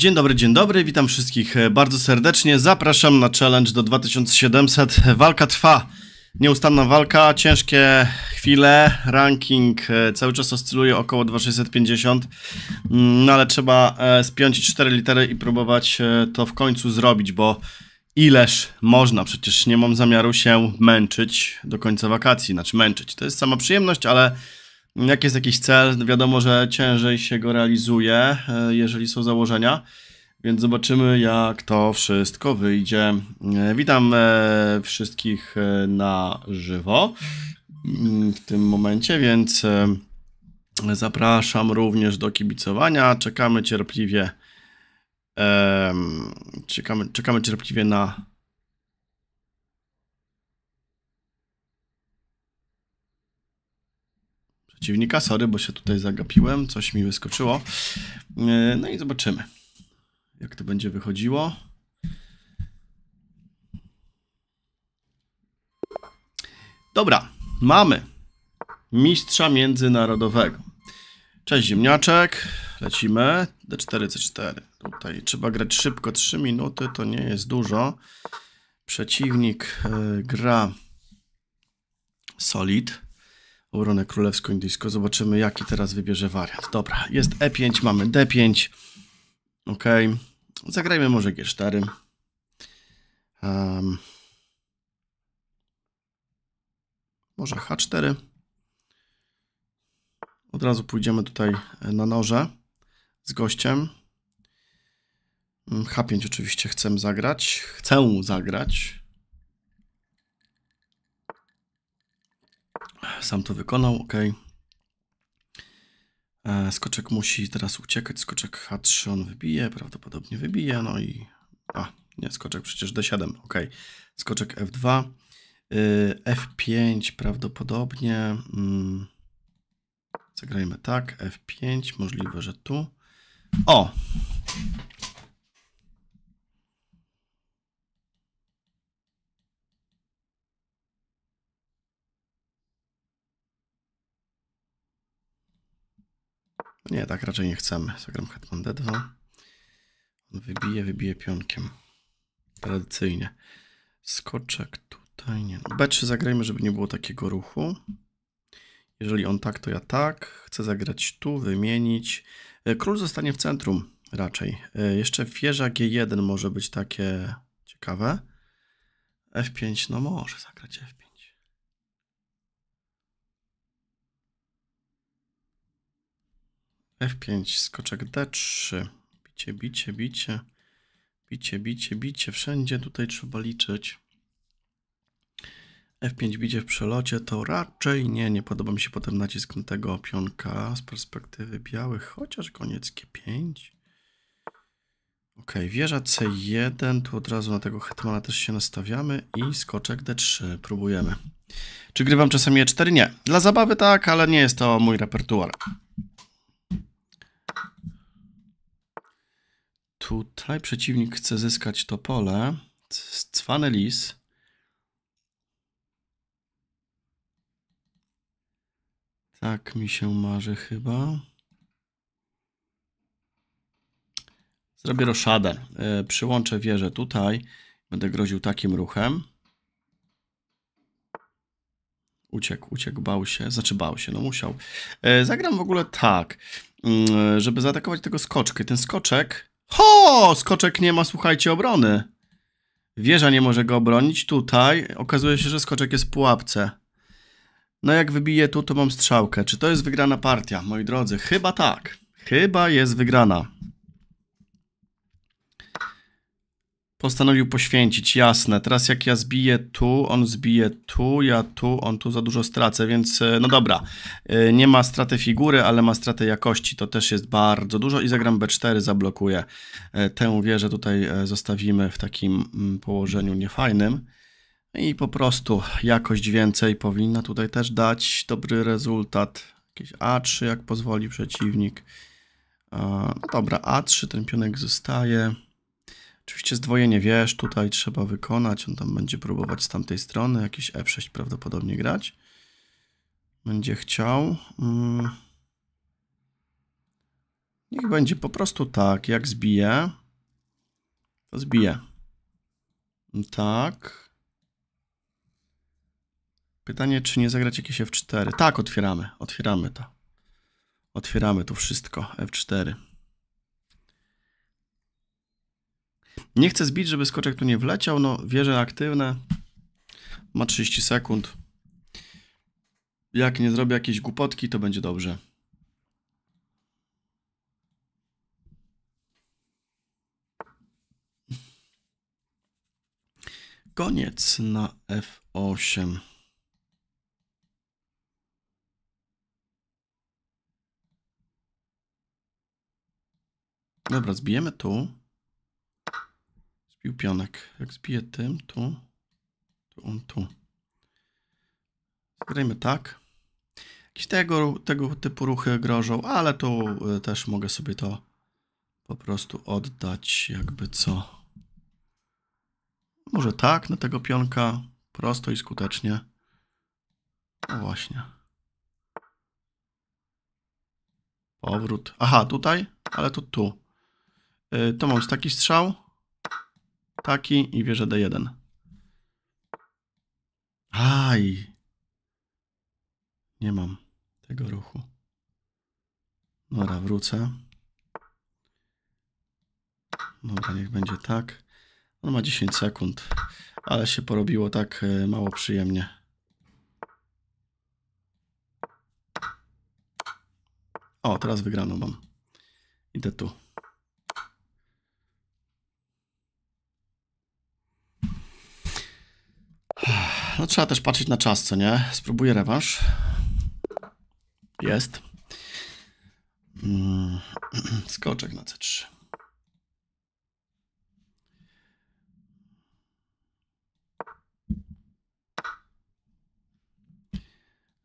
Dzień dobry, dzień dobry, witam wszystkich e, bardzo serdecznie. Zapraszam na challenge do 2700. Walka trwa, nieustanna walka, ciężkie chwile. Ranking e, cały czas oscyluje około 2650, mm, no ale trzeba e, spiąć 4 litery i próbować to w końcu zrobić, bo ileż można, przecież nie mam zamiaru się męczyć do końca wakacji, znaczy męczyć. To jest sama przyjemność, ale jak jest jakiś cel, wiadomo, że ciężej się go realizuje, e, jeżeli są założenia, więc zobaczymy, jak to wszystko wyjdzie. E, witam e, wszystkich na żywo mm, w tym momencie, więc zapraszam również do kibicowania. Czekamy cierpliwie. Czekamy, czekamy cierpliwie na przeciwnika. Sorry, bo się tutaj zagapiłem, coś mi wyskoczyło. E, no i zobaczymy, jak to będzie wychodziło. Dobra, mamy mistrza międzynarodowego. Cześć ziemniaczek, lecimy. D4, C4. Tutaj trzeba grać szybko, 3 minuty to nie jest dużo. Przeciwnik e, gra solid obronę królewsko-indyjską. Zobaczymy, jaki teraz wybierze wariant. Dobra, jest E5, mamy D5. Ok, zagrajmy może G4. Um, może H4. Od razu pójdziemy tutaj e, na noże z gościem. Mm, H5 oczywiście chcę zagrać. Chcę zagrać. Sam to wykonał, ok. E, skoczek musi teraz uciekać. Skoczek H3 on wybije, prawdopodobnie wybije. No i. A, nie, skoczek przecież D7, ok. Skoczek F2. Y, F5 prawdopodobnie. Mm, zagrajmy tak. F5, możliwe, że tu. O! Nie, tak raczej nie chcemy. Zagram hetman d2. On wybije, wybije pionkiem. Tradycyjnie. Skoczek tutaj nie. No, B3 zagrajmy, żeby nie było takiego ruchu. Jeżeli on tak, to ja tak. Chcę zagrać tu, wymienić. E, król zostanie w centrum raczej. E, jeszcze wieża G1 może być takie ciekawe. F5, no może zagrać F5. F5, skoczek D3. Bicie, bicie, bicie. Bicie, bicie, bicie. Wszędzie tutaj trzeba liczyć. F5 bicie w przelocie to raczej nie. Nie podoba mi się potem nacisk na tego pionka z perspektywy białych, chociaż koniec G5. Ok, wieża C1, tu od razu na tego hetmana też się nastawiamy i skoczek D3, próbujemy. Czy grywam czasami E4? Nie. Dla zabawy tak, ale nie jest to mój repertuar. Tutaj przeciwnik chce zyskać to pole. Cwane lis. Tak mi się marzy chyba. Zrobię roszadę. E, przyłączę wieżę tutaj. Będę groził takim ruchem. Uciekł, uciekł, bał się. Znaczy bał się, no musiał. E, zagram w ogóle tak, mm, e, żeby zaatakować tego skoczki. Ten skoczek Ho! Skoczek nie ma, słuchajcie, obrony. Wieża nie może go obronić. Tutaj okazuje się, że skoczek jest w pułapce. No jak wybiję tu, to mam strzałkę. Czy to jest wygrana partia, moi drodzy? Chyba tak. Chyba jest wygrana. postanowił poświęcić, jasne. Teraz jak ja zbiję tu, on zbije tu, ja tu, on tu za dużo stracę, więc e, no dobra. E, nie ma straty figury, ale ma stratę jakości, to też jest bardzo dużo i zagram B4, zablokuję. E, tę wieżę tutaj zostawimy w takim mm, położeniu niefajnym. I po prostu jakość więcej powinna tutaj też dać dobry rezultat. Jakieś A3 jak pozwoli przeciwnik. No dobra, A3, ten pionek zostaje. Oczywiście zdwojenie wiesz, tutaj trzeba wykonać, on tam będzie próbować z tamtej strony, jakiś F6 prawdopodobnie grać. Będzie chciał. Mm. Niech będzie po prostu tak, jak zbije, to zbije. Tak. Pytanie, czy nie zagrać jakieś F4? Tak, otwieramy, otwieramy to. Otwieramy tu wszystko, F4. Nie chcę zbić, żeby skoczek tu nie wleciał. No, wieże aktywne. Ma 30 sekund. Jak nie zrobię jakiejś głupotki, to będzie dobrze. Koniec na F8. Dobra, zbijemy tu zbił pionek. Jak zbiję tym, tu, to on tu. Zagrajmy tak. Jakieś tego, tego typu ruchy grożą, ale tu e, też mogę sobie to po prostu oddać jakby co. Może tak na tego pionka, prosto i skutecznie. No właśnie. Powrót. Aha, tutaj? Ale to tu. Yy, to mam taki strzał taki i wieżę D1. Aj! Nie mam tego ruchu. Dobra, wrócę. Dobra, niech będzie tak. On ma 10 sekund, ale się porobiło tak e, mało przyjemnie. O, teraz wygrano, mam. Idę tu. No trzeba też patrzeć na czas, co nie? Spróbuję rewanż. Jest. Mm, skoczek na C3.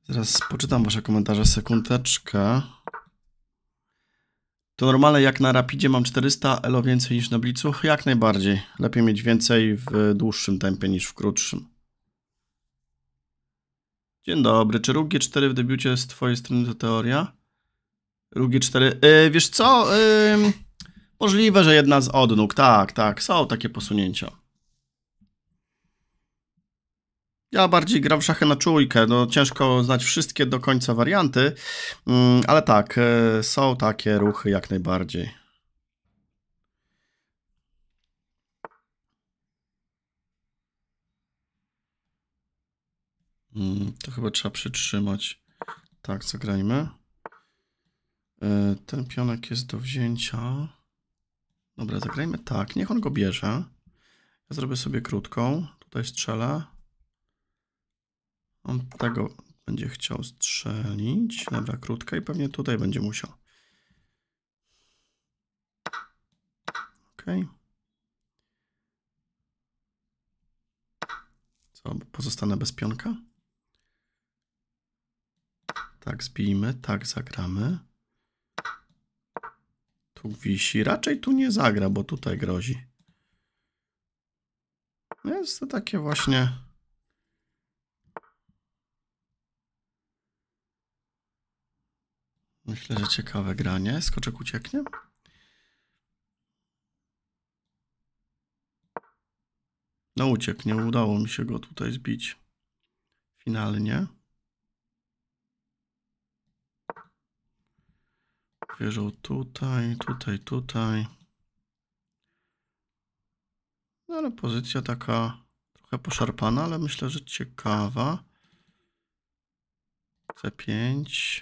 Zaraz poczytam wasze komentarze, sekundeczkę. To normalne, jak na Rapidzie mam 400 elo więcej niż na Blicu? Jak najbardziej. Lepiej mieć więcej w dłuższym tempie niż w krótszym. Dzień dobry, czy róg 4 w debiucie z twojej strony to teoria? Róg 4 yy, wiesz co, yy, możliwe, że jedna z odnóg, tak, tak, są takie posunięcia. Ja bardziej gram w szachy na czujkę, no ciężko znać wszystkie do końca warianty, yy, ale tak, y, są takie ruchy jak najbardziej. Mm, to chyba trzeba przytrzymać. Tak, zagrajmy. E, ten pionek jest do wzięcia. Dobra, zagrajmy tak. Niech on go bierze. Ja zrobię sobie krótką. Tutaj strzelę. On tego będzie chciał strzelić. Dobra, krótka i pewnie tutaj będzie musiał. Okej. Okay. Co, pozostanę bez pionka? Tak zbijmy, tak zagramy. Tu wisi. Raczej tu nie zagra, bo tutaj grozi. No jest to takie właśnie... Myślę, że ciekawe granie. Skoczek ucieknie? No ucieknie, udało mi się go tutaj zbić. Finalnie. Wieżą tutaj, tutaj, tutaj. No ale pozycja taka trochę poszarpana, ale myślę, że ciekawa. C5.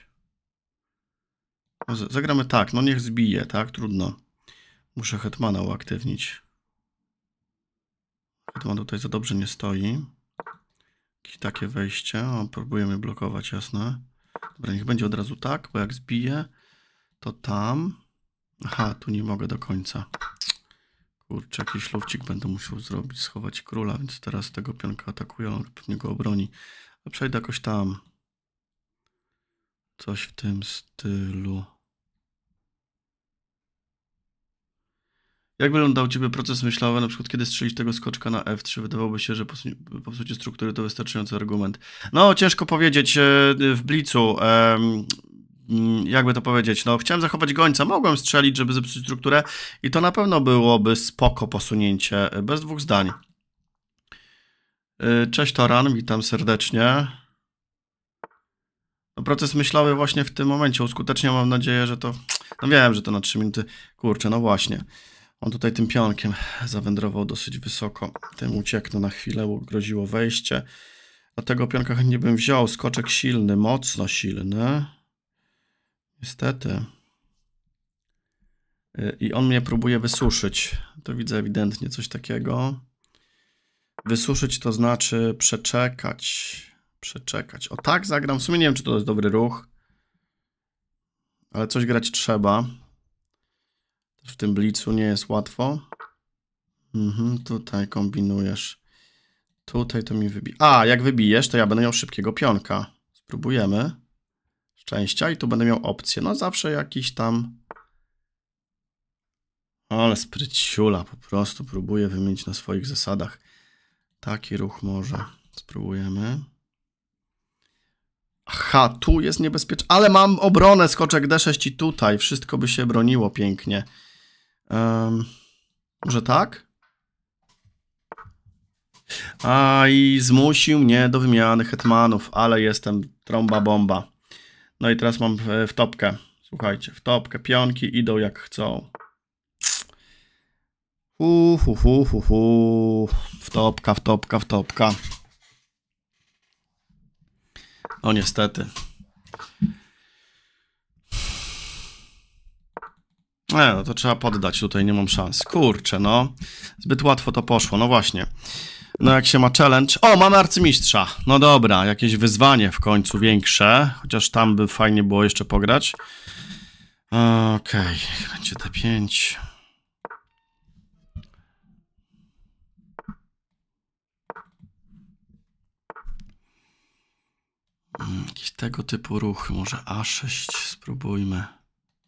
zagramy tak, no niech zbije, tak? Trudno. Muszę Hetmana uaktywnić. Hetman tutaj za dobrze nie stoi. Jakieś takie wejście. O, próbujemy blokować, jasne. Dobra, niech będzie od razu tak, bo jak zbije, to tam. Aha, tu nie mogę do końca. Kurczę, jakiś lufcik będę musiał zrobić, schować króla, więc teraz tego pionka atakują, on pewnie go obroni. A przejdę jakoś tam. Coś w tym stylu. Jak wyglądał Ciebie proces myślowy, na przykład kiedy strzelić tego skoczka na F3? Wydawałoby się, że popsucie struktury to wystarczający argument. No, ciężko powiedzieć e, w blicu. Mm, jakby to powiedzieć, no chciałem zachować gońca, mogłem strzelić, żeby zepsuć strukturę i to na pewno byłoby spoko posunięcie, y, bez dwóch zdań. Y, cześć Toran, witam serdecznie. No, proces myślowy właśnie w tym momencie uskutecznie mam nadzieję, że to... No wiem, że to na 3 minuty, kurczę, no właśnie. On tutaj tym pionkiem zawędrował dosyć wysoko, tym ucieknął no, na chwilę, groziło wejście. Dlatego pionka chętnie bym wziął, skoczek silny, mocno silny. Niestety. Y, I on mnie próbuje wysuszyć. To widzę ewidentnie coś takiego. Wysuszyć to znaczy przeczekać. Przeczekać. O tak zagram. W sumie nie wiem, czy to jest dobry ruch. Ale coś grać trzeba. W tym blicu nie jest łatwo. Mhm, tutaj kombinujesz. Tutaj to mi wybije. A, jak wybijesz, to ja będę miał szybkiego pionka. Spróbujemy szczęścia i tu będę miał opcję. No zawsze jakiś tam... Ale spryciula, po prostu próbuję wymienić na swoich zasadach. Taki ruch może. Spróbujemy. Aha, tu jest niebezpieczne. Ale mam obronę, skoczek D6 i tutaj. Wszystko by się broniło pięknie. Um, może tak? A i zmusił mnie do wymiany hetmanów, ale jestem trąba bomba. No i teraz mam w, w topkę. Słuchajcie, w topkę. Pionki idą jak chcą. Hu, hu, hu, hu, hu. W topka, w topka, w topka. No niestety. no to trzeba poddać, tutaj nie mam szans. Kurczę, no. Zbyt łatwo to poszło, no właśnie. No jak się ma challenge... O, mamy arcymistrza. No dobra, jakieś wyzwanie w końcu większe. Chociaż tam by fajnie było jeszcze pograć. Okej, okay, będzie D5. Hmm, Jakiś tego typu ruch, może A6 spróbujmy.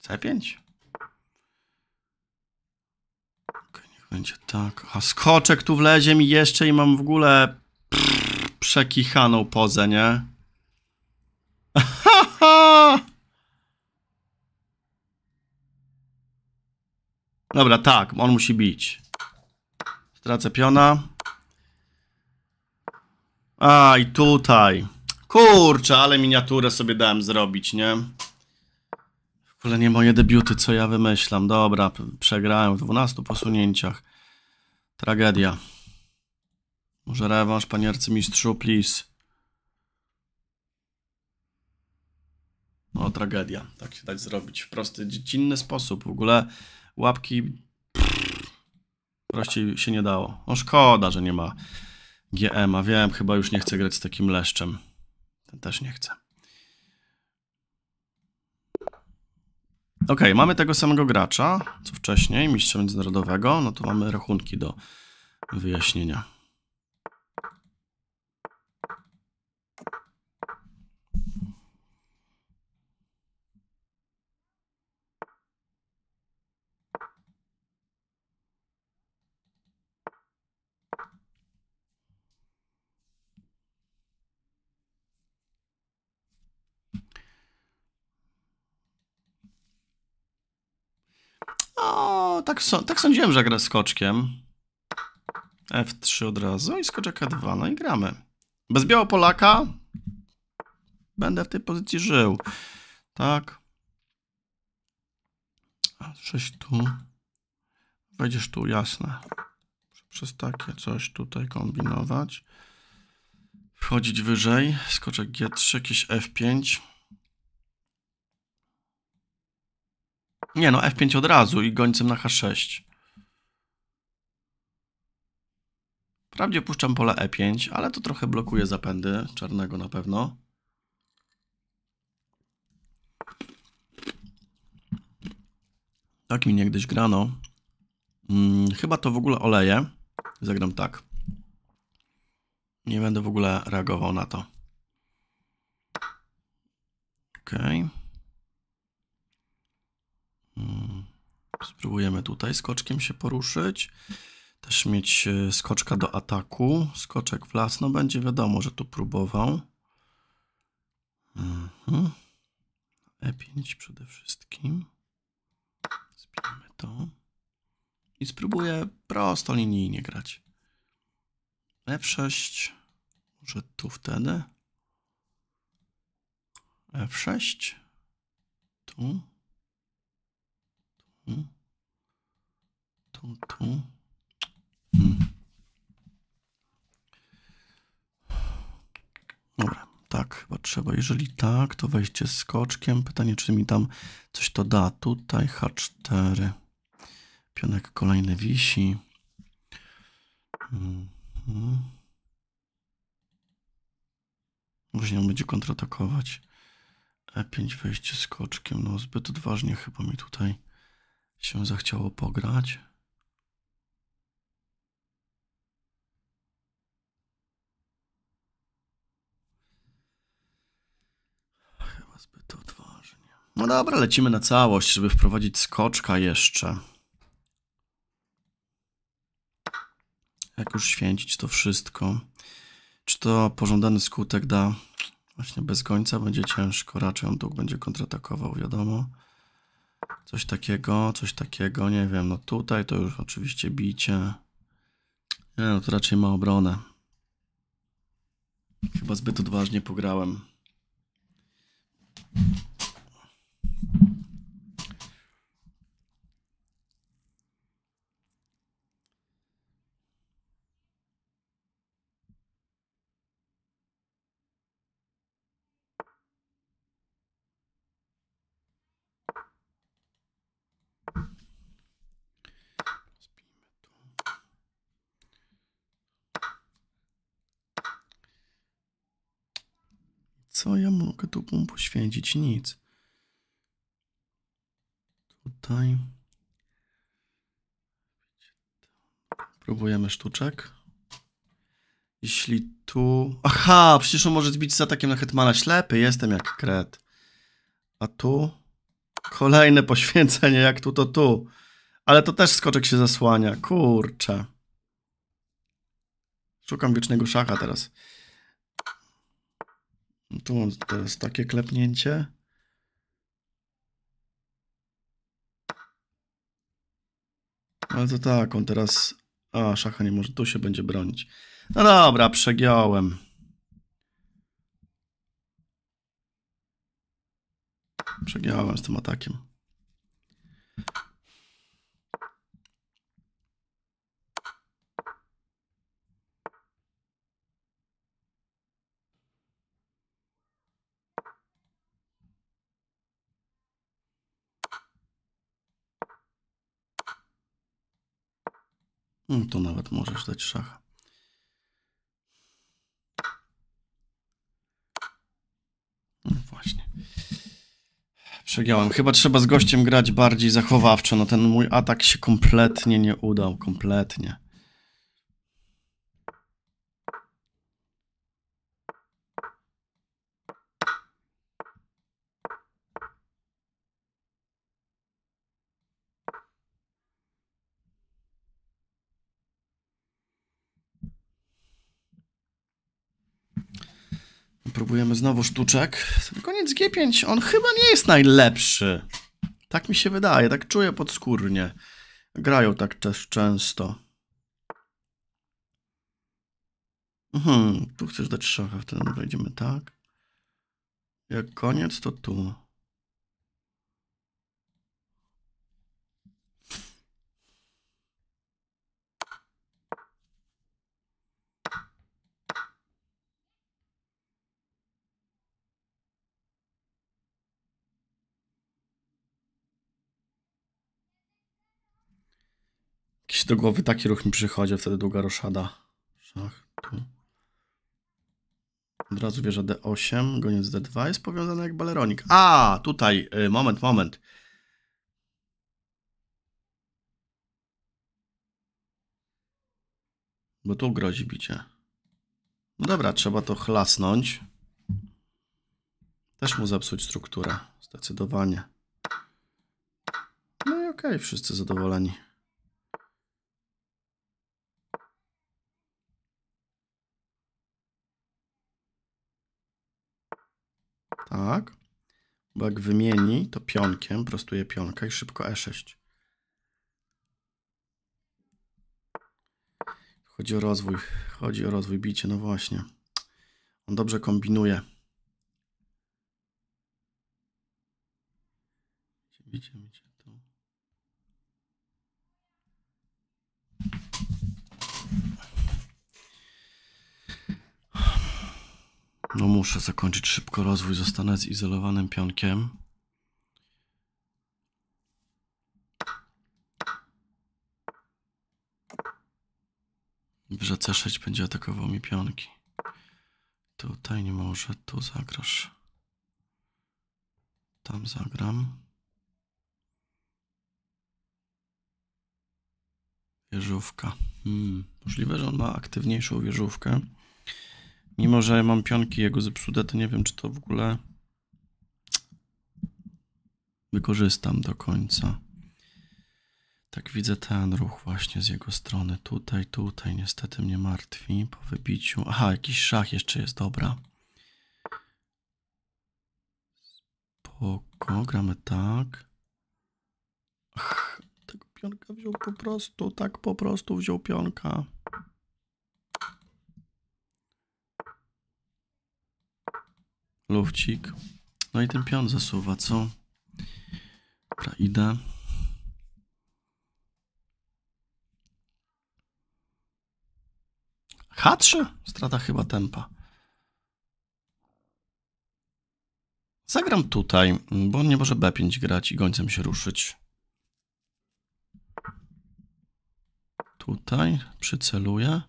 C5? Będzie tak. A skoczek tu wlezie mi jeszcze i mam w ogóle prrr, przekichaną pozę, nie? Dobra, tak, on musi bić. Stracę piona. A, i tutaj. Kurczę, ale miniaturę sobie dałem zrobić, nie? ogóle nie moje debiuty, co ja wymyślam. Dobra, przegrałem w 12 posunięciach. Tragedia. Może rewanż, panie arcymistrzu, please. No, tragedia. Tak się dać zrobić. W prosty, dziecinny sposób. W ogóle łapki... Pff, prościej się nie dało. No szkoda, że nie ma GM-a. Wiem, chyba już nie chcę grać z takim leszczem. Ten też nie chce. Ok, mamy tego samego gracza, co wcześniej, mistrza międzynarodowego. No to mamy rachunki do wyjaśnienia. O, no, tak, so, tak sądziłem, że gra skoczkiem. F3 od razu i skoczek K2, no i gramy. Bez białopolaka Polaka będę w tej pozycji żył. Tak. Sześć tu. Wejdziesz tu, jasne. Przez takie coś tutaj kombinować. Wchodzić wyżej. Skoczek G3, jakiś F5. Nie no, F5 od razu i gońcem na H6. Wprawdzie puszczam pole E5, ale to trochę blokuje zapędy, czarnego na pewno. Tak mi niegdyś grano. Hmm, chyba to w ogóle oleję. Zagram tak. Nie będę w ogóle reagował na to. Okej. Okay. Mm. Spróbujemy tutaj skoczkiem się poruszyć. Też mieć e, skoczka do ataku. Skoczek w las. No będzie wiadomo, że tu próbował. Mhm. E5 przede wszystkim. Zbijemy to. I spróbuję prosto linijnie grać. F6. E Może tu wtedy. F6. E tu. Tu, hmm? tu, Hmm. Dobra, tak, chyba trzeba. Jeżeli tak, to wejście z skoczkiem. Pytanie, czy mi tam coś to da. Tutaj H4. Pionek kolejny wisi. Mhm. Później on będzie kontratakować. E5 wejście skoczkiem. No zbyt odważnie chyba mi tutaj się zachciało pograć. Chyba zbyt odważnie. No dobra, lecimy na całość, żeby wprowadzić skoczka jeszcze. Jak już święcić to wszystko. Czy to pożądany skutek da? Właśnie bez końca będzie ciężko, raczej on dług będzie kontratakował, wiadomo. Coś takiego, coś takiego, nie wiem, no tutaj to już oczywiście bicie. Nie no, to raczej ma obronę. Chyba zbyt odważnie pograłem. Co ja mogę tu poświęcić? Nic. Tutaj. Próbujemy sztuczek. Jeśli tu... Aha, przecież on może zbić z atakiem na Hetmana ślepy. Jestem jak kret. A tu? Kolejne poświęcenie, jak tu, to tu. Ale to też skoczek się zasłania. Kurczę. Szukam wiecznego szacha teraz. No tu to jest takie klepnięcie. Ale to tak, on teraz... A, szacha nie może, tu się będzie bronić. No dobra, przegiąłem. Przegiąłem z tym atakiem. Mm, to nawet możesz dać szacha. No właśnie. Przegiałem. Chyba trzeba z gościem grać bardziej zachowawczo. No ten mój atak się kompletnie nie udał. Kompletnie. próbujemy znowu sztuczek. Koniec G5, on chyba nie jest najlepszy. Tak mi się wydaje, tak czuję podskórnie. Grają tak też często. Mhm, tu chcesz dać szacha, wtedy wejdziemy tak. Jak koniec, to tu. do głowy taki ruch mi przychodzi, wtedy długa roszada. Szach, tu. Od razu wieża D8, goniec D2 jest powiązany jak baleronik. A, tutaj, y, moment, moment. Bo tu grozi bicie. No dobra, trzeba to chlasnąć. Też mu zepsuć strukturę. Zdecydowanie. No i okej, okay, wszyscy zadowoleni. Tak. Bo jak wymieni, to pionkiem, prostuje pionka i szybko E6. Chodzi o rozwój, chodzi o rozwój bicie, no właśnie. On dobrze kombinuje. Widzicie, widzicie. No muszę zakończyć szybko rozwój, zostanę zizolowanym pionkiem. Dobrze, C6 będzie atakował mi pionki. Tutaj nie może, tu zagrasz. Tam zagram. Wieżówka. Hmm. Możliwe, że on ma aktywniejszą wieżówkę. Mimo, że mam pionki jego zepsute, to nie wiem, czy to w ogóle wykorzystam do końca. Tak widzę ten ruch właśnie z jego strony. Tutaj, tutaj. Niestety mnie martwi po wybiciu. Aha, jakiś szach jeszcze jest. Dobra. Spoko. Gramy tak. Ach, tego pionka wziął po prostu. Tak po prostu wziął pionka. Lufcik. No i ten pion zasuwa, co? Dobra, idę. H3? Strata chyba tempa. Zagram tutaj, bo on nie może B5 grać i gońcem się ruszyć. Tutaj przyceluję.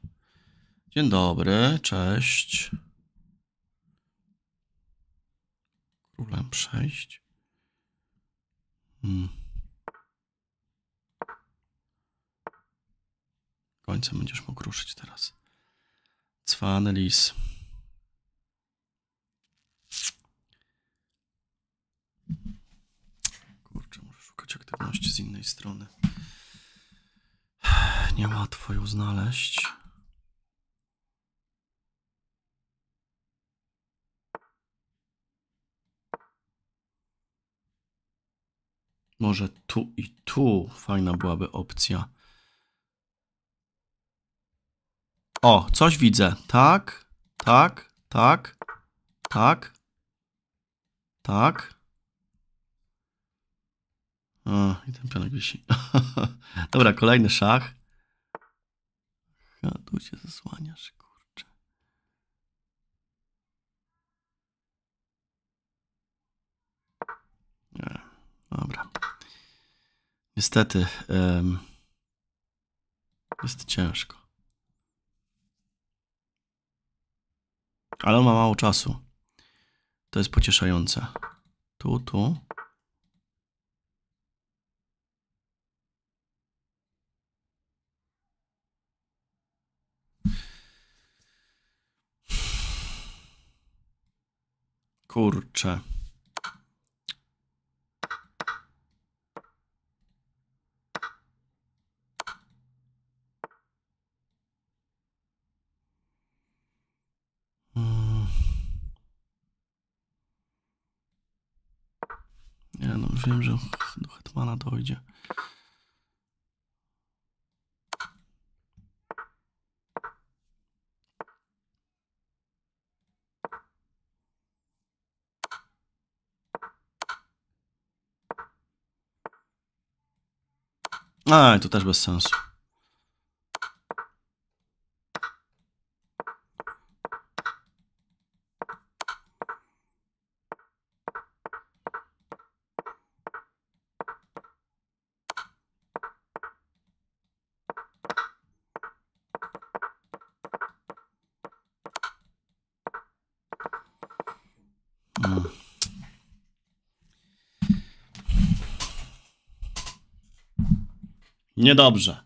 Dzień dobry, cześć. królem przejść. Hmm. Końcem będziesz mógł ruszyć teraz. Cwany lis. Kurczę, muszę szukać aktywności z innej strony. Niełatwo ją znaleźć. Może tu i tu fajna byłaby opcja. O, coś widzę. Tak, tak, tak, tak, tak. O, i ten pionek wisi. Dobra, kolejny szach. A tu się zasłaniasz, kurczę. Nie. Dobra. Niestety um, jest ciężko. Ale on ma mało czasu. To jest pocieszające. Tu, tu. Kurczę. no, już wiem, że do Hetmana dojdzie. A, to też bez sensu. Mm. Niedobrze.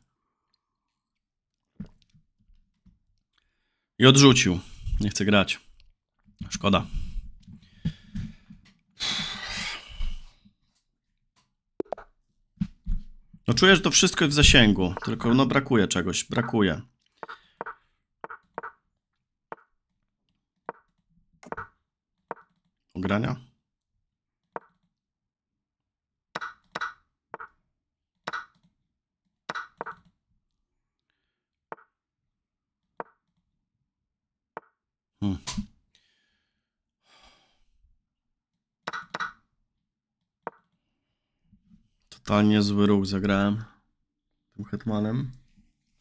I odrzucił. Nie chce grać. Szkoda. No czuję, że to wszystko jest w zasięgu, tylko no brakuje czegoś, brakuje. nagrania. Hmm. Totalnie zły ruch zagrałem tym hetmanem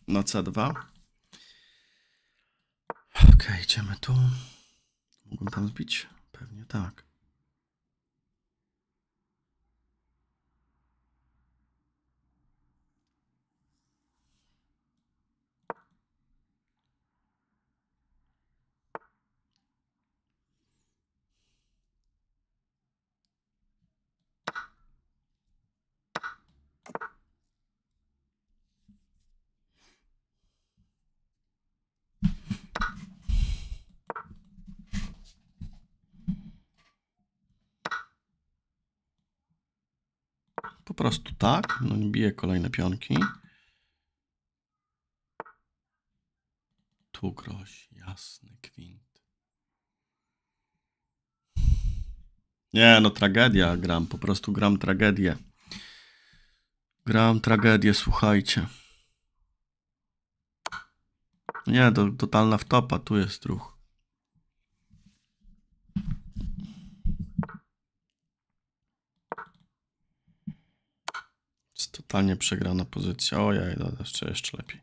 na C2. Okej, okay, idziemy tu. Mogłem tam zbić. Pewnie tak. prostu tak. No nie bije kolejne pionki. Tu kroś jasny kwint. Nie, no tragedia gram. Po prostu gram tragedię. Gram tragedię, słuchajcie. Nie, to totalna wtopa. Tu jest ruch. totalnie przegrana pozycja. O ja, jeszcze, jeszcze lepiej.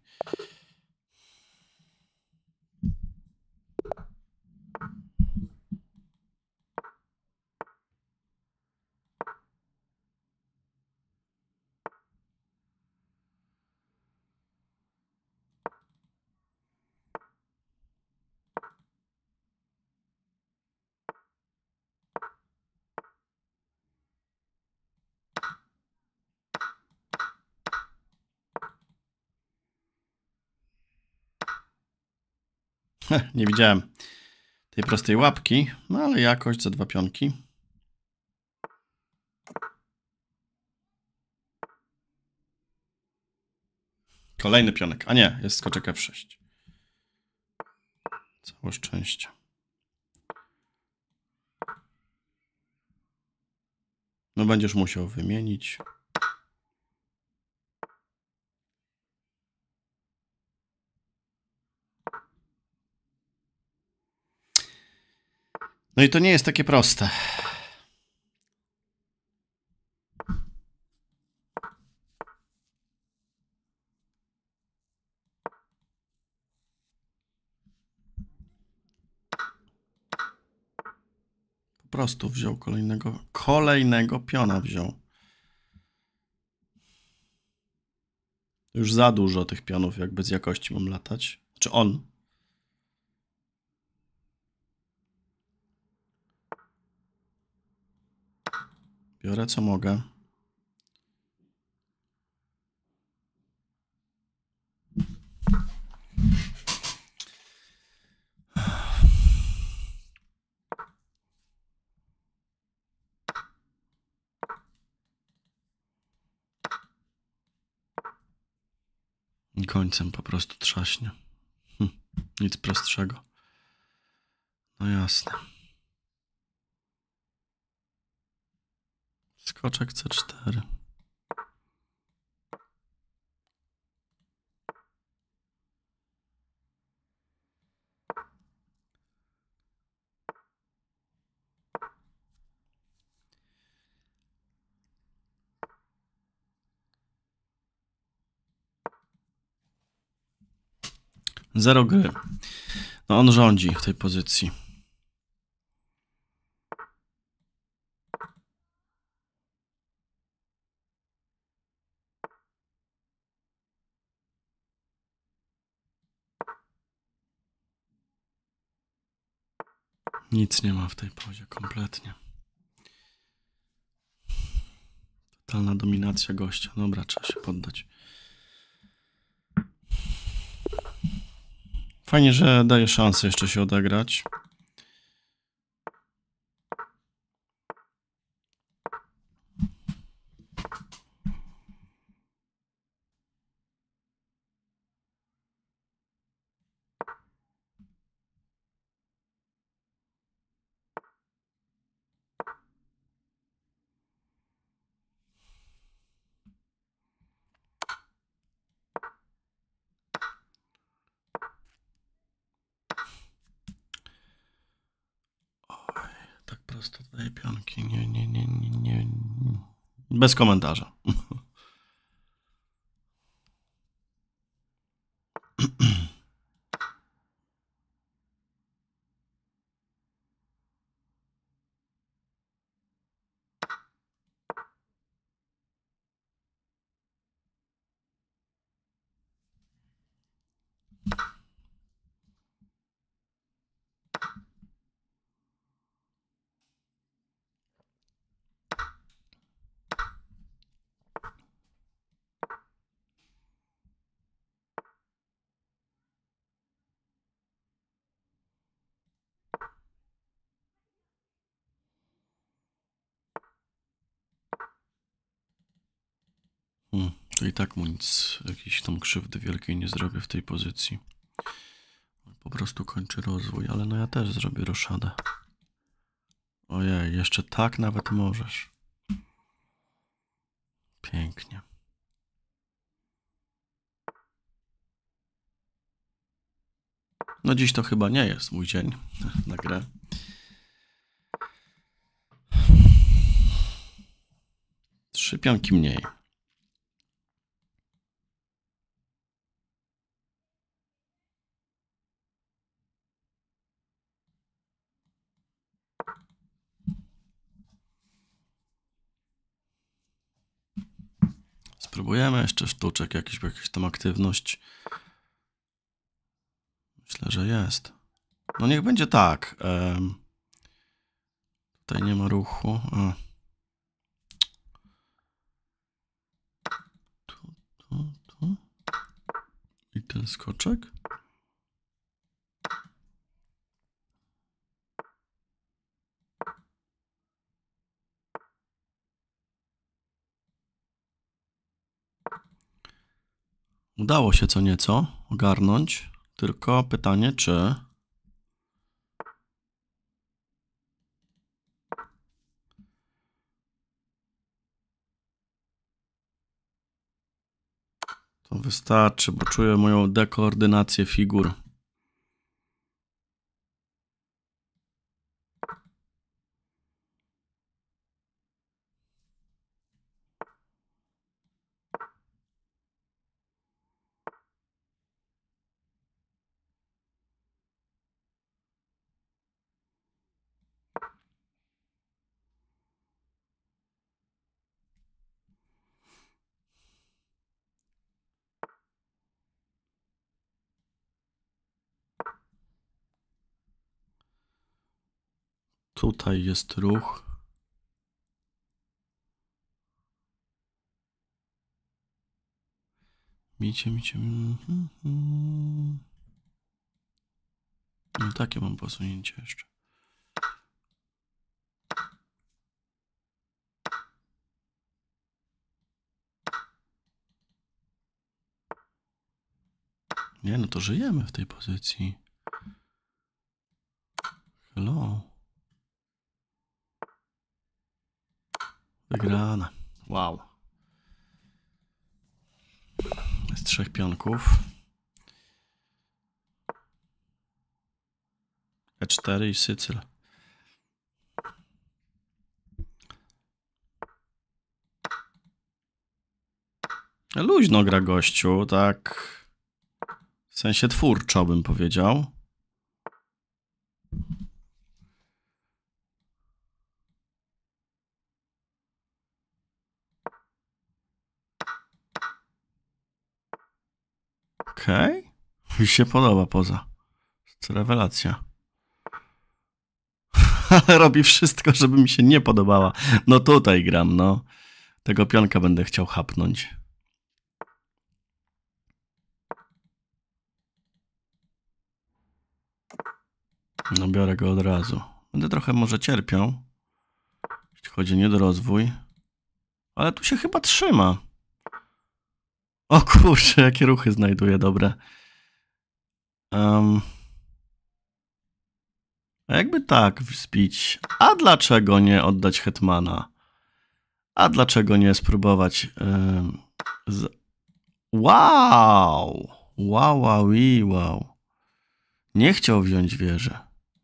Nie widziałem tej prostej łapki, no ale jakoś za dwa pionki. Kolejny pionek. A nie, jest skoczek F6. Całe szczęście. No będziesz musiał wymienić. No i to nie jest takie proste. Po prostu wziął kolejnego, kolejnego piona wziął. Już za dużo tych pionów jakby z jakości mam latać. Czy znaczy on Biorę co mogę. Końcem po prostu trzaśnie. Hm, nic prostszego. No jasne. Skoczek C4. Zero gry. No on rządzi w tej pozycji. Nic nie ma w tej pozie kompletnie. Totalna dominacja gościa. Dobra, trzeba się poddać. Fajnie, że daje szansę jeszcze się odegrać. teraz to daje pionki. Nie, nie, nie, nie, nie. Bez komentarza. i tak mu nic, jakiejś tam krzywdy wielkiej nie zrobię w tej pozycji. Po prostu kończy rozwój, ale no ja też zrobię roszadę. Ojej, jeszcze tak nawet możesz. Pięknie. No dziś to chyba nie jest mój dzień na grę. Trzy pionki mniej. Spróbujemy jeszcze sztuczek, jakiś, jakaś tam aktywność. Myślę, że jest. No niech będzie tak. Ehm, tutaj nie ma ruchu. Tu, tu, tu. I ten skoczek. Udało się co nieco ogarnąć, tylko pytanie, czy to wystarczy, bo czuję moją dekoordynację figur. Tutaj jest ruch. Micie, micie. Mm, mm, mm. No takie mam posunięcie jeszcze. Nie, no to żyjemy w tej pozycji. Hello. Wygrana. Wow. Z trzech pionków. E4 i Sycyl. Luźno gra gościu, tak w sensie twórczo bym powiedział. Okej. Okay. się podoba poza. Rewelacja. Robi wszystko, żeby mi się nie podobała. No tutaj gram, no. Tego pionka będę chciał chapnąć. No biorę go od razu. Będę trochę może cierpiał. Jeśli chodzi nie do rozwój. Ale tu się chyba trzyma. O kurczę, jakie ruchy znajduję, dobre. Um, a jakby tak wspić. A dlaczego nie oddać Hetmana? A dlaczego nie spróbować... Um, z... Wow! Wow, wow, wow. Nie chciał wziąć wieży.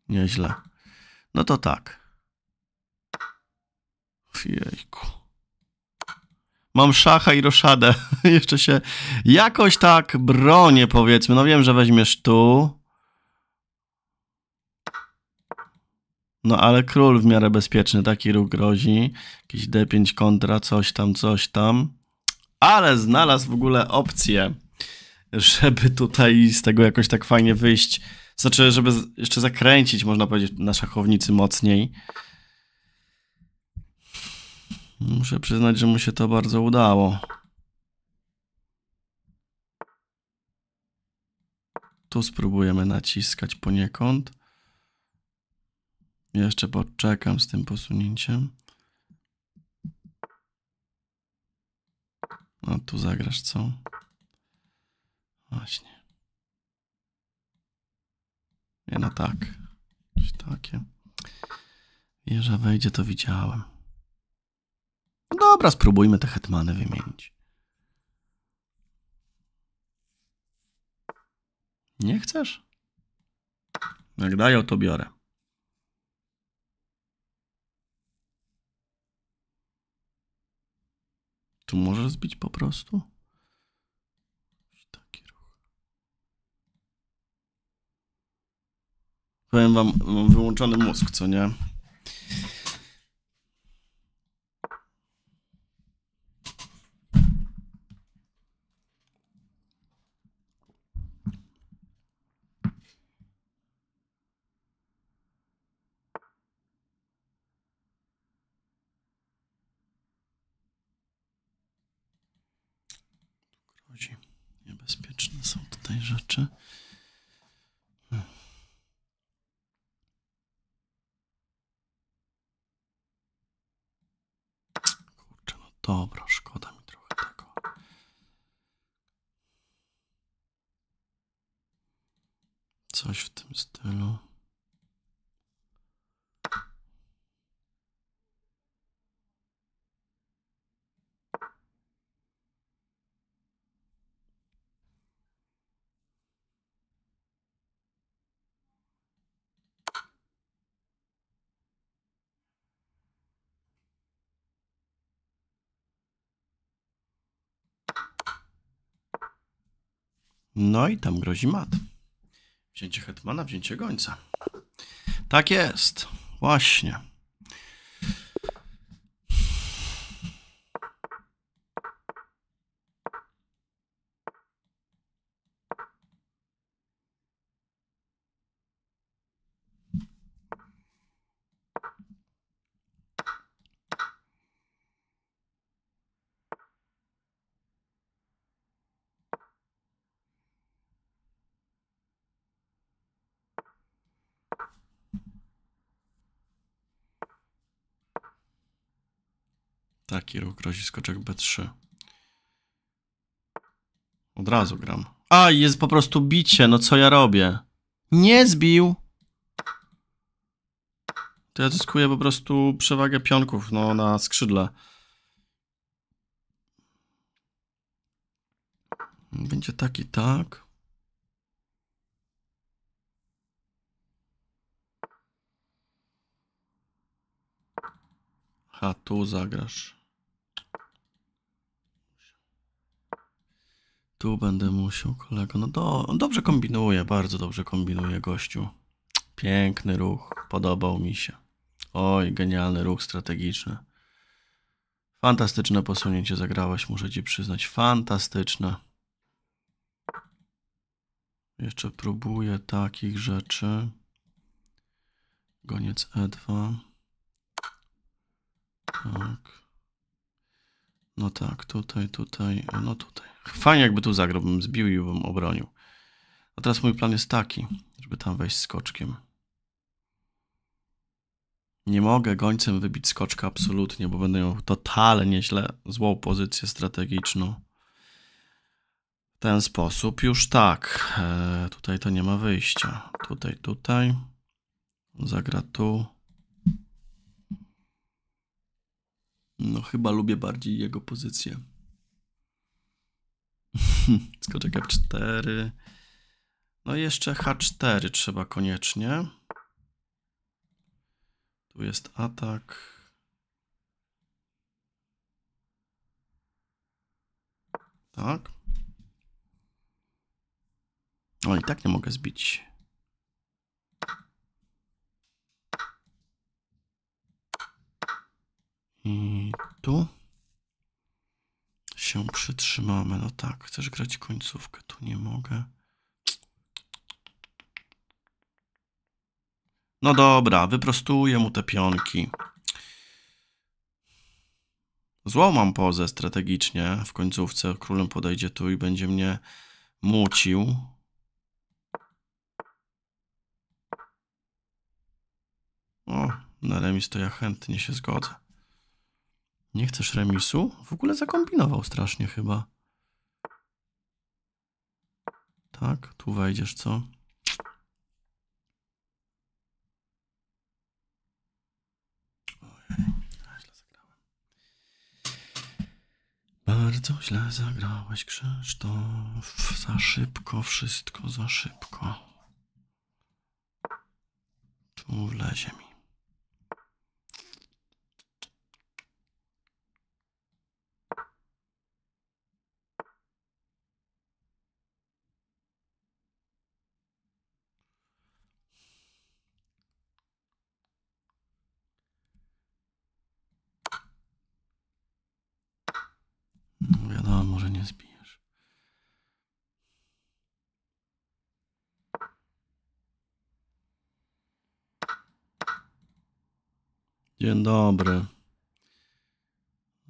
Nieźle. No to tak. Jejku mam szacha i roszadę. Jeszcze się jakoś tak bronię, powiedzmy. No wiem, że weźmiesz tu. No ale król w miarę bezpieczny, taki ruch grozi. Jakiś D5 kontra, coś tam, coś tam. Ale znalazł w ogóle opcję, żeby tutaj z tego jakoś tak fajnie wyjść. Znaczy, żeby jeszcze zakręcić, można powiedzieć, na szachownicy mocniej. Muszę przyznać, że mu się to bardzo udało. Tu spróbujemy naciskać poniekąd. Jeszcze poczekam z tym posunięciem. No tu zagrasz co? Właśnie. Nie, no tak. takie. Wieża wejdzie, to widziałem. No dobra, spróbujmy te hetmany wymienić. Nie chcesz? Jak no dają, to biorę. Tu możesz zbić po prostu? Taki ruch. Powiem wam, mam wyłączony mózg, co nie? Dobra, szkoda mi trochę tego. Coś w tym stylu. No i tam grozi mat. Wzięcie hetmana, wzięcie gońca. Tak jest. Właśnie. Taki ruch grozi skoczek B3. Od razu gram. A, jest po prostu bicie, no co ja robię? Nie zbił! To ja zyskuję po prostu przewagę pionków, no, na skrzydle. Będzie tak i tak. A tu zagrasz. Tu będę musiał, kolego. No do, dobrze kombinuje, bardzo dobrze kombinuje gościu. Piękny ruch, podobał mi się. Oj, genialny ruch strategiczny. Fantastyczne posunięcie zagrałaś, muszę ci przyznać. Fantastyczne. Jeszcze próbuję takich rzeczy. Goniec E2. Tak. No tak, tutaj, tutaj, no tutaj. Fajnie jakby tu zagrał, bym zbił i bym obronił. A teraz mój plan jest taki, żeby tam wejść skoczkiem. Nie mogę gońcem wybić skoczka absolutnie, bo będę miał totalnie źle, złą pozycję strategiczną. W ten sposób już tak. E, tutaj to nie ma wyjścia. Tutaj, tutaj. Zagra tu. No chyba lubię bardziej jego pozycję. Skoczek F4. No i jeszcze H4 trzeba koniecznie. Tu jest atak. Tak. O no, i tak nie mogę zbić. I tu się przytrzymamy. No tak, chcesz grać końcówkę, tu nie mogę. No dobra, wyprostuję mu te pionki. Złomam poze pozę strategicznie w końcówce. Królem podejdzie tu i będzie mnie mucił. O, na remis to ja chętnie się zgodzę. Nie chcesz remisu? W ogóle zakombinował strasznie chyba. Tak, tu wejdziesz, co? źle zagrałem. Bardzo źle zagrałeś, Krzysztof. Za szybko, wszystko za szybko. Tu wlezie mi. Dzień dobry.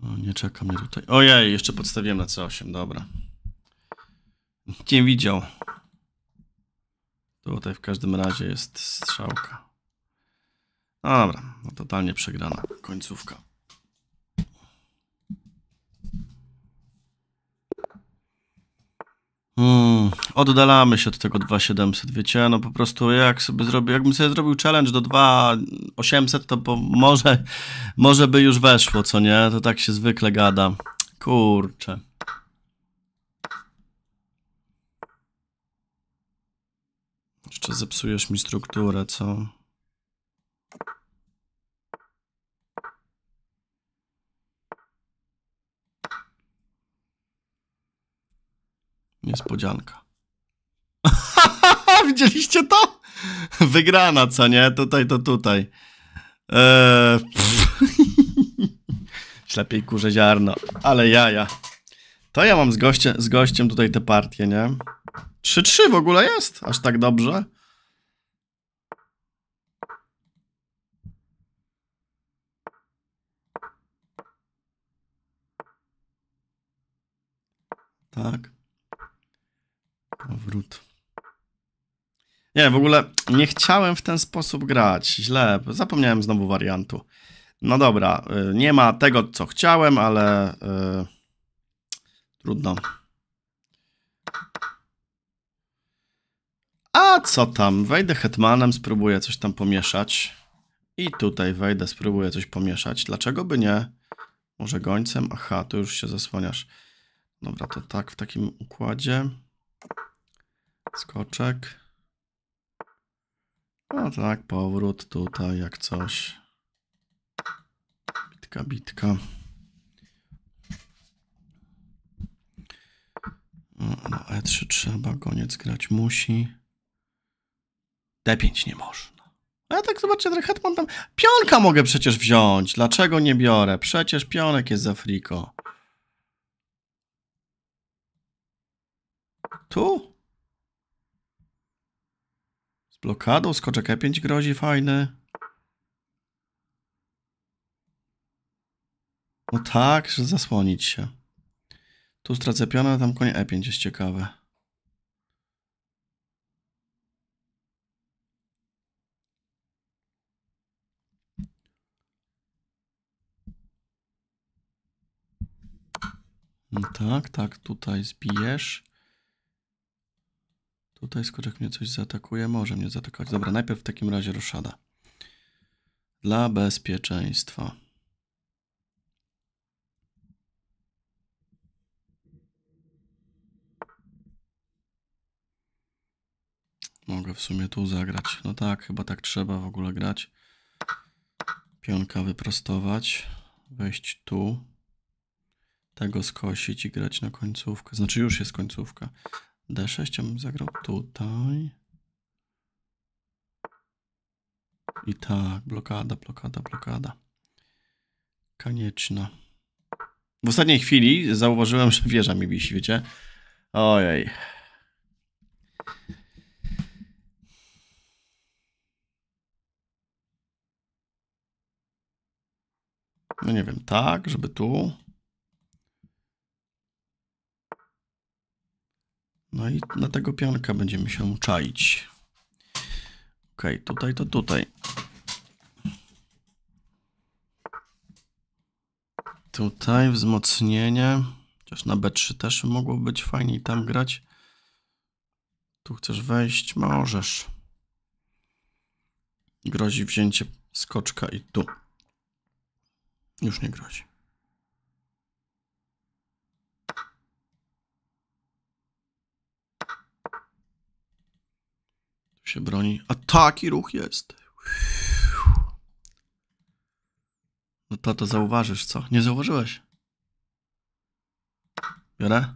O, no, nie czeka mnie tutaj. Ojej, jeszcze podstawiłem na C8, dobra. Nikt nie widział. Tutaj w każdym razie jest strzałka. dobra, no totalnie przegrana końcówka. Hmm, oddalamy się od tego 2700, wiecie, no po prostu jak sobie zrobię, jakbym sobie zrobił challenge do 2800, to po, może, może by już weszło, co nie? To tak się zwykle gada. Kurczę. Jeszcze zepsujesz mi strukturę, co? Niespodzianka. Widzieliście to? Wygrana, co nie? Tutaj to tutaj. Eee, Ślepiej kurze ziarno. Ale jaja. To ja mam z, goście, z gościem tutaj te partie, nie? 3-3 w ogóle jest? Aż tak dobrze? Tak powrót. Nie, w ogóle nie chciałem w ten sposób grać. Źle, zapomniałem znowu wariantu. No dobra, y, nie ma tego, co chciałem, ale yy, trudno. A co tam? Wejdę hetmanem, spróbuję coś tam pomieszać. I tutaj wejdę, spróbuję coś pomieszać. Dlaczego by nie? Może gońcem? Aha, tu już się zasłaniasz. Dobra, to tak w takim układzie. Skoczek. No tak, powrót tutaj jak coś. Bitka, bitka. No E3 trzeba, goniec grać musi. D5 nie można. A tak zobaczę, ten hetman tam... Pionka mogę przecież wziąć. Dlaczego nie biorę? Przecież pionek jest za friko. Tu? Blokadą skoczek E5 grozi, fajny. No tak, że zasłonić się. Tu stracę pionę, tam konie E5 jest ciekawe. No tak, tak, tutaj zbijesz. Tutaj skoczek mnie coś zaatakuje. Może mnie zaatakować. Dobra, najpierw w takim razie roszada. Dla bezpieczeństwa. Mogę w sumie tu zagrać. No tak, chyba tak trzeba w ogóle grać. Pionka wyprostować. Wejść tu. Tego skosić i grać na końcówkę. Znaczy już jest końcówka. D6 bym zagrał tutaj. I tak, blokada, blokada, blokada. Konieczna. W ostatniej chwili zauważyłem, że wieża mi wisi, wiecie? Ojej. No nie wiem, tak, żeby tu. No i na tego pianka będziemy się czaić. Ok, tutaj to tutaj. Tutaj wzmocnienie. Chociaż na B3 też mogło być fajniej tam grać. Tu chcesz wejść? Możesz. Grozi wzięcie skoczka i tu. Już nie grozi. się broni. A taki ruch jest. No to, to zauważysz, co? Nie zauważyłeś? Biorę?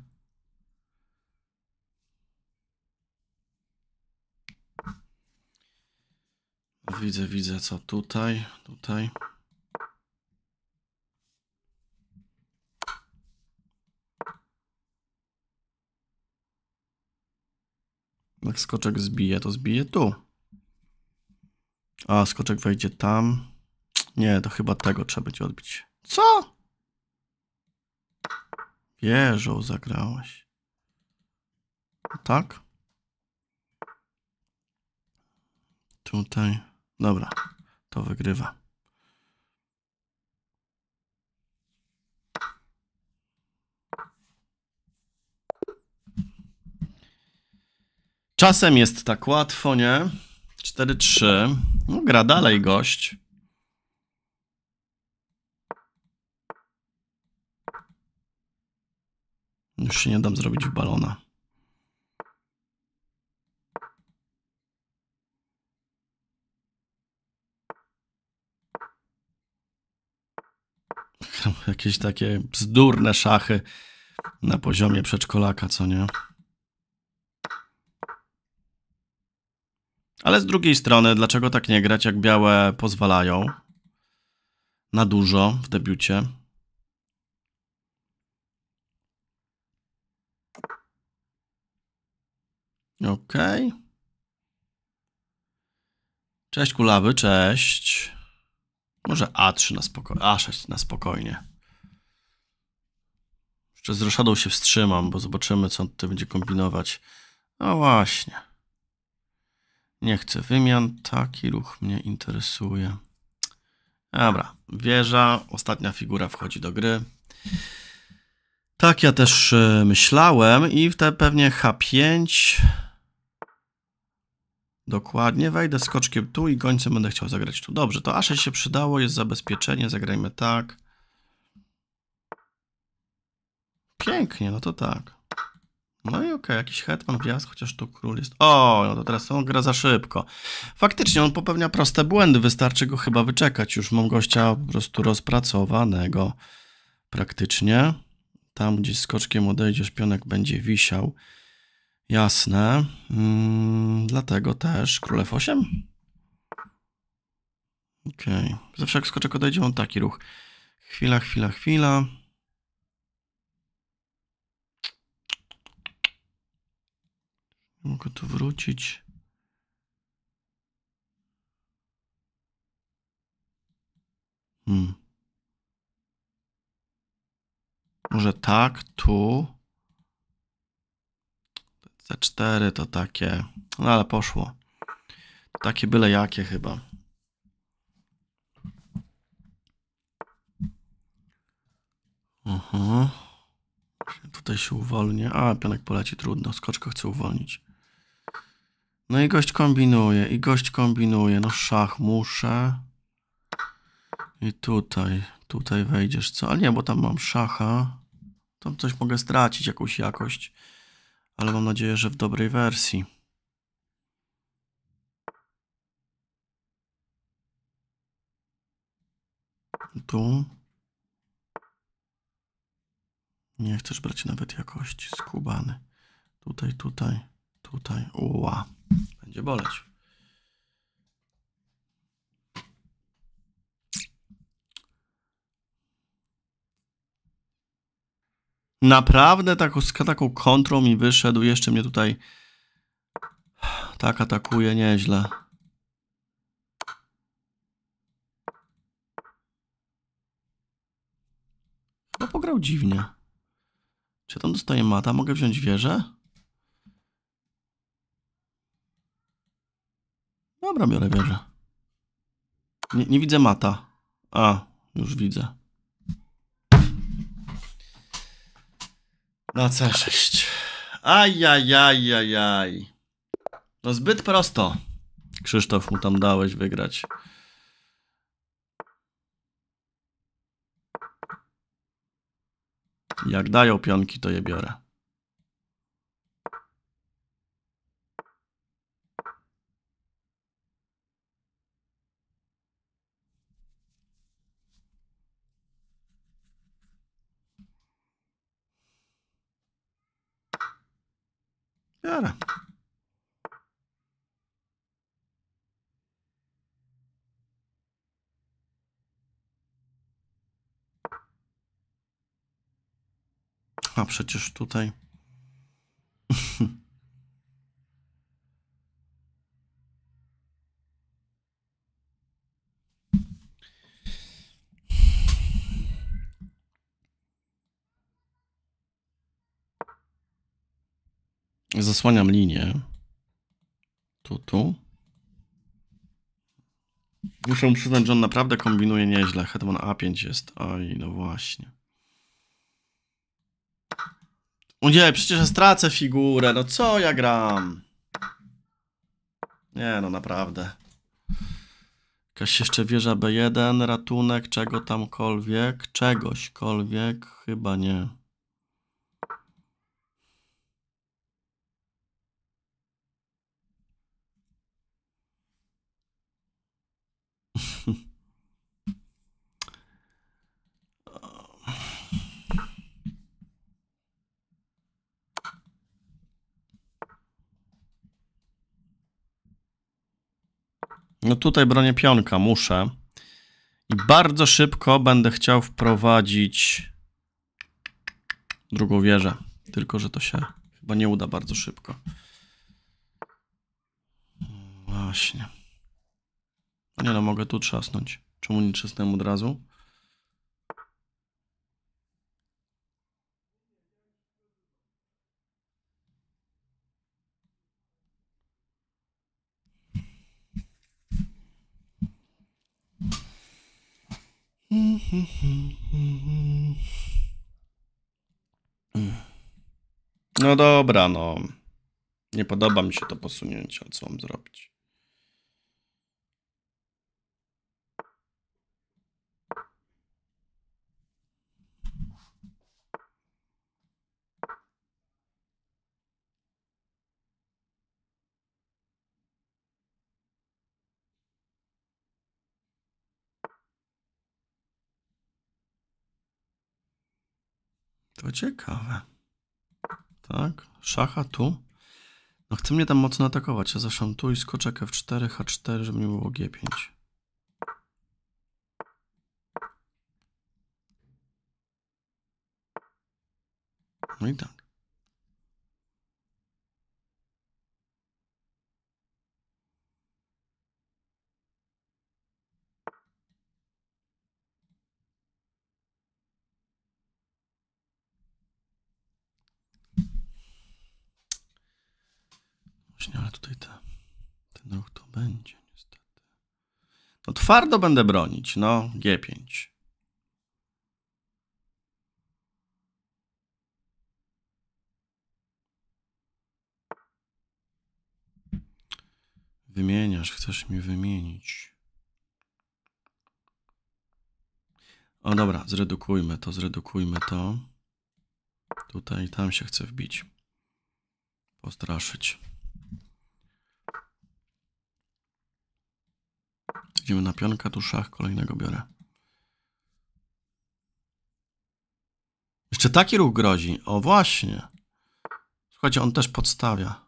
Widzę, widzę, co tutaj, tutaj. Jak skoczek zbije, to zbije tu. A, skoczek wejdzie tam. Nie, to chyba tego trzeba będzie odbić. Co? Wieżą zagrałeś. Tak? Tutaj. Dobra, to wygrywa. Czasem jest tak łatwo, nie? 4-3. No, gra dalej gość. Już się nie dam zrobić w balona. Jakieś takie bzdurne szachy na poziomie przedszkolaka, co nie? Ale z drugiej strony, dlaczego tak nie grać, jak białe pozwalają na dużo w debiucie? Okej. Okay. Cześć kulawy, cześć. Może A3 na spokojnie, A6 na spokojnie. Jeszcze z Roszadą się wstrzymam, bo zobaczymy, co on tutaj będzie kombinować. No właśnie. Nie chcę wymian. Taki ruch mnie interesuje. Dobra, wieża. Ostatnia figura wchodzi do gry. Tak, ja też e, myślałem i w te pewnie H5 dokładnie wejdę skoczkiem tu i gońcem będę chciał zagrać tu. Dobrze, to A6 się przydało, jest zabezpieczenie, zagrajmy tak. Pięknie, no to tak. No i okej, okay, jakiś hetman wjazd, chociaż tu król jest... O, no to teraz on gra za szybko. Faktycznie, on popełnia proste błędy, wystarczy go chyba wyczekać. Już mam gościa po prostu rozpracowanego praktycznie. Tam gdzieś skoczkiem odejdzie, pionek będzie wisiał. Jasne. Mm, dlatego też król f8. Okej. Okay. Zawsze jak skoczek odejdzie, on taki ruch. Chwila, chwila, chwila. Mogę tu wrócić. Hmm. Może tak, tu. C4 to takie. No ale poszło. Takie byle jakie chyba. Aha. Mhm. Tutaj się uwolnię. A, pionek poleci, trudno. Skoczka chcę uwolnić. No i gość kombinuje, i gość kombinuje. No szach muszę. I tutaj, tutaj wejdziesz, co? Ale nie, bo tam mam szacha. Tam coś mogę stracić, jakąś jakość. Ale mam nadzieję, że w dobrej wersji. Tu. Nie chcesz brać nawet jakości. Skubany. Tutaj, tutaj, tutaj. Ła. Będzie boleć. Naprawdę taką, z taką kontrą mi wyszedł. Jeszcze mnie tutaj tak atakuje nieźle. Chyba pograł dziwnie. Czy tam dostaję mata? Mogę wziąć wieżę? Dobra, biorę wieżę. Nie, nie widzę mata. A, już widzę. Na C6. Ajajajajaj. No zbyt prosto. Krzysztof, mu tam dałeś wygrać. Jak dają pionki, to je biorę. Jara. A przecież tutaj. Zasłaniam linię. Tu, tu. Muszę przyznać, że on naprawdę kombinuje nieźle. Hetman A5 jest. Oj, no właśnie. O nie, przecież stracę figurę. No co ja gram? Nie, no naprawdę. Jakaś jeszcze wieża B1, ratunek, czego tamkolwiek, czegośkolwiek, chyba nie. No tutaj bronię pionka, muszę. I bardzo szybko będę chciał wprowadzić drugą wieżę. Tylko, że to się chyba nie uda bardzo szybko. Właśnie. Nie no, mogę tu trzasnąć. Czemu nie trzasnąłem od razu? No dobra, no. Nie podoba mi się to posunięcie, co mam zrobić. To ciekawe. Tak, szacha tu. No chce mnie tam mocno atakować. Ja zaszłam tu i skoczek F4, H4, żeby nie było G5. No i tak. właśnie, ale tutaj ten ruch to będzie niestety. No twardo będę bronić, no G5. Wymieniasz, chcesz mi wymienić. O dobra, zredukujmy to, zredukujmy to. Tutaj tam się chcę wbić. Postraszyć. Idziemy na pionka, tu szach, kolejnego biorę. Jeszcze taki ruch grozi. O właśnie. Słuchajcie, on też podstawia.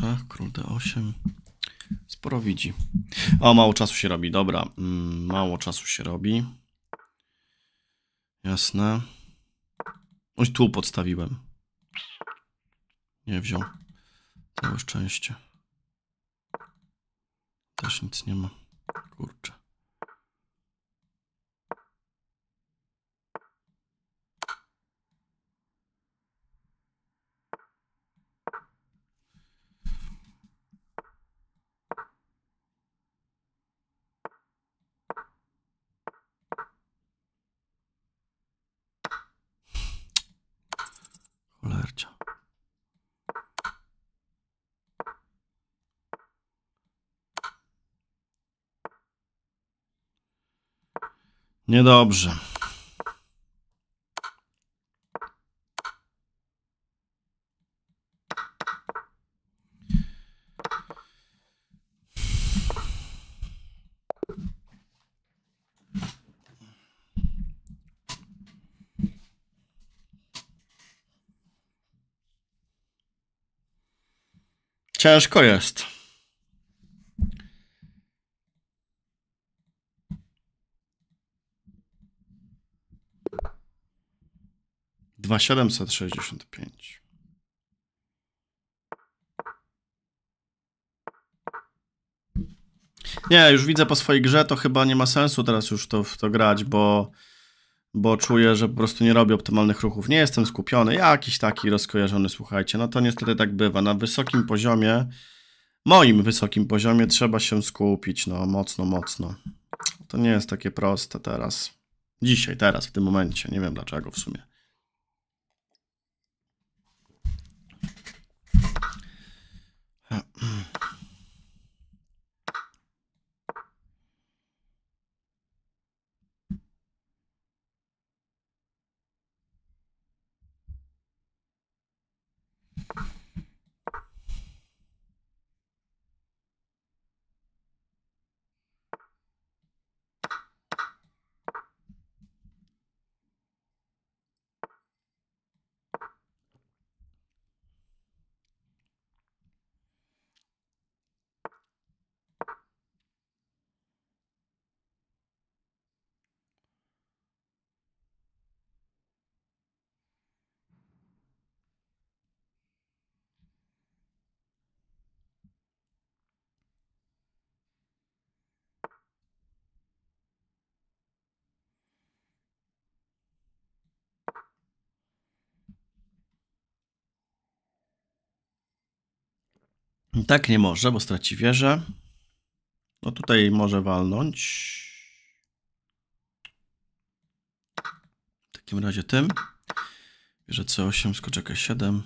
szach, król d8. Sporo widzi. O, mało czasu się robi, dobra. Mm, mało czasu się robi. Jasne. Oj, tu podstawiłem. Nie wziął. Całe szczęście. Też nic nie ma. Kurczę. Niedobrze. Ciężko jest. 2765. Nie, już widzę po swojej grze, to chyba nie ma sensu teraz już to, w to grać, bo, bo czuję, że po prostu nie robię optymalnych ruchów. Nie jestem skupiony, jakiś taki rozkojarzony, słuchajcie. No to niestety tak bywa. Na wysokim poziomie, moim wysokim poziomie, trzeba się skupić, no mocno, mocno. To nie jest takie proste teraz. Dzisiaj, teraz, w tym momencie. Nie wiem dlaczego w sumie. 嗯。Tak nie może, bo straci wieżę. No tutaj może walnąć. W takim razie tym. Wieżę C8, skoczek E7.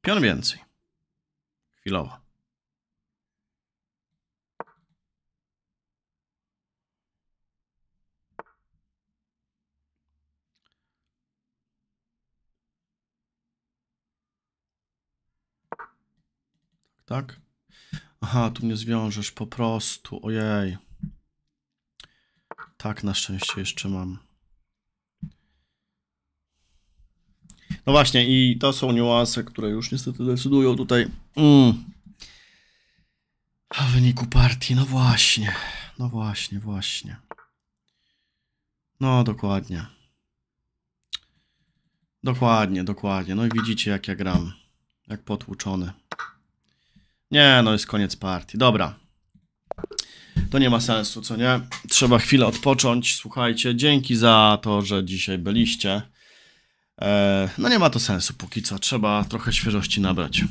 Pion więcej. Chwilowo. tak? Aha, tu mnie zwiążesz po prostu, ojej. Tak, na szczęście jeszcze mam. No właśnie, i to są niuanse, które już niestety decydują tutaj mm. wyniku partii. No właśnie, no właśnie, właśnie. No dokładnie. Dokładnie, dokładnie. No i widzicie, jak ja gram. Jak potłuczony. Nie, no jest koniec partii. Dobra. To nie ma sensu, co nie? Trzeba chwilę odpocząć. Słuchajcie, dzięki za to, że dzisiaj byliście. E, no nie ma to sensu póki co. Trzeba trochę świeżości nabrać.